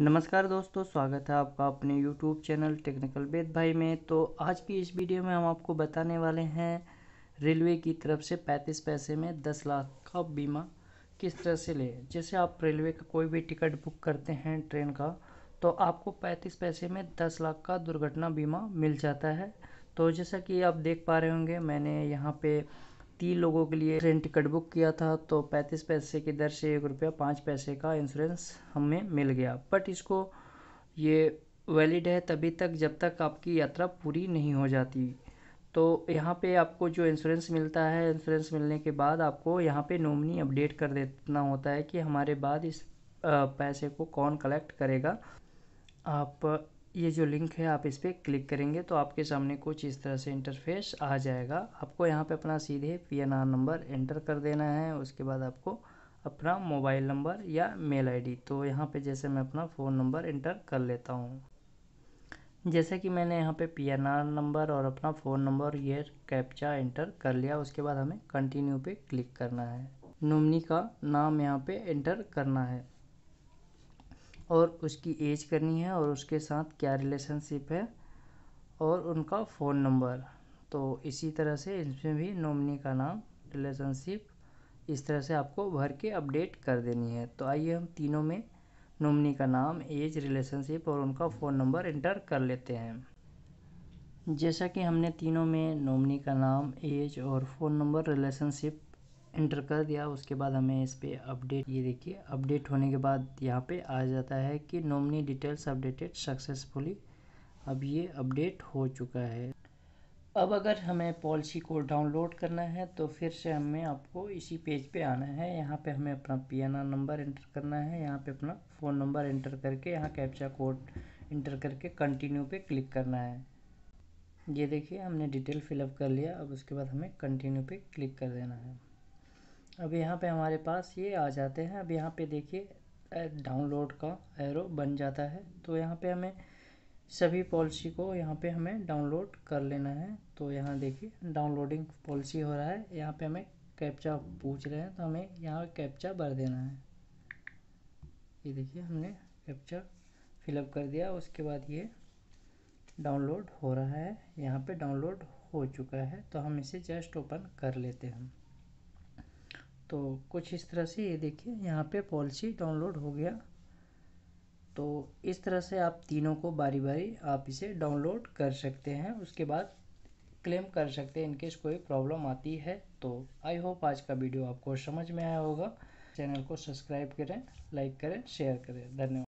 नमस्कार दोस्तों स्वागत है आपका अपने YouTube चैनल टेक्निकल वेद भाई में तो आज की इस वीडियो में हम आपको बताने वाले हैं रेलवे की तरफ से 35 पैसे में 10 लाख का बीमा किस तरह से ले जैसे आप रेलवे का कोई भी टिकट बुक करते हैं ट्रेन का तो आपको 35 पैसे में 10 लाख का दुर्घटना बीमा मिल जाता है तो जैसा कि आप देख पा रहे होंगे मैंने यहाँ पर तीन लोगों के लिए ट्रेन टिकट बुक किया था तो पैंतीस पैसे की दर से एक रुपया पाँच पैसे का इंश्योरेंस हमें मिल गया बट इसको ये वैलिड है तभी तक जब तक आपकी यात्रा पूरी नहीं हो जाती तो यहाँ पे आपको जो इंश्योरेंस मिलता है इंश्योरेंस मिलने के बाद आपको यहाँ पे नॉमिनी अपडेट कर देना होता है कि हमारे बाद इस पैसे को कौन कलेक्ट करेगा आप ये जो लिंक है आप इस पर क्लिक करेंगे तो आपके सामने कुछ इस तरह से इंटरफेस आ जाएगा आपको यहाँ पे अपना सीधे पी नंबर एंटर कर देना है उसके बाद आपको अपना मोबाइल नंबर या मेल आईडी तो यहाँ पे जैसे मैं अपना फ़ोन नंबर एंटर कर लेता हूँ जैसे कि मैंने यहाँ पे पीएनआर नंबर और अपना फ़ोन नंबर ये कैप्चा एंटर कर लिया उसके बाद हमें कंटिन्यू पर क्लिक करना है नोमनी का नाम यहाँ पर एंटर करना है और उसकी एज करनी है और उसके साथ क्या रिलेशनशिप है और उनका फ़ोन नंबर तो इसी तरह से इसमें भी नॉमिनी का नाम रिलेशनशिप इस तरह से आपको भर के अपडेट कर देनी है तो आइए हम तीनों में नॉमिनी का नाम एज रिलेशनशिप और उनका फ़ोन नंबर इंटर कर लेते हैं जैसा कि हमने तीनों में नॉमिनी का नाम एज और फ़ोन नंबर रिलेशनशिप इंटर कर दिया उसके बाद हमें इस पर अपडेट ये देखिए अपडेट होने के बाद यहाँ पे आ जाता है कि नॉमनी डिटेल्स अपडेटेड सक्सेसफुली अब ये अपडेट हो चुका है अब अगर हमें पॉलिसी को डाउनलोड करना है तो फिर से हमें आपको इसी पेज पे आना है यहाँ पे हमें अपना पी नंबर एंटर करना है यहाँ पे अपना फ़ोन नंबर एंटर करके यहाँ कैप्चा कोड इंटर करके कंटिन्यू पे क्लिक करना है ये देखिए हमने डिटेल फिलअप कर लिया अब उसके बाद हमें कंटिन्यू पे क्लिक कर देना है अब यहाँ पे हमारे पास ये आ जाते हैं अब यहाँ पे देखिए डाउनलोड का एरो बन जाता है तो यहाँ पे हमें सभी पॉलिसी को यहाँ पे हमें डाउनलोड कर लेना है तो यहाँ देखिए डाउनलोडिंग पॉलिसी हो रहा है यहाँ पे हमें कैप्चा पूछ रहे हैं तो हमें यहाँ कैप्चा भर देना है ये देखिए हमने कैप्चा फिलअप कर दिया उसके बाद ये डाउनलोड हो रहा है यहाँ पे डाउनलोड हो चुका है तो हम इसे जस्ट ओपन कर लेते हैं तो कुछ इस तरह से ये देखिए यहाँ पे पॉलिसी डाउनलोड हो गया तो इस तरह से आप तीनों को बारी बारी आप इसे डाउनलोड कर सकते हैं उसके बाद क्लेम कर सकते हैं इनकेस कोई प्रॉब्लम आती है तो आई होप आज का वीडियो आपको समझ में आया होगा चैनल को सब्सक्राइब करें लाइक करें शेयर करें धन्यवाद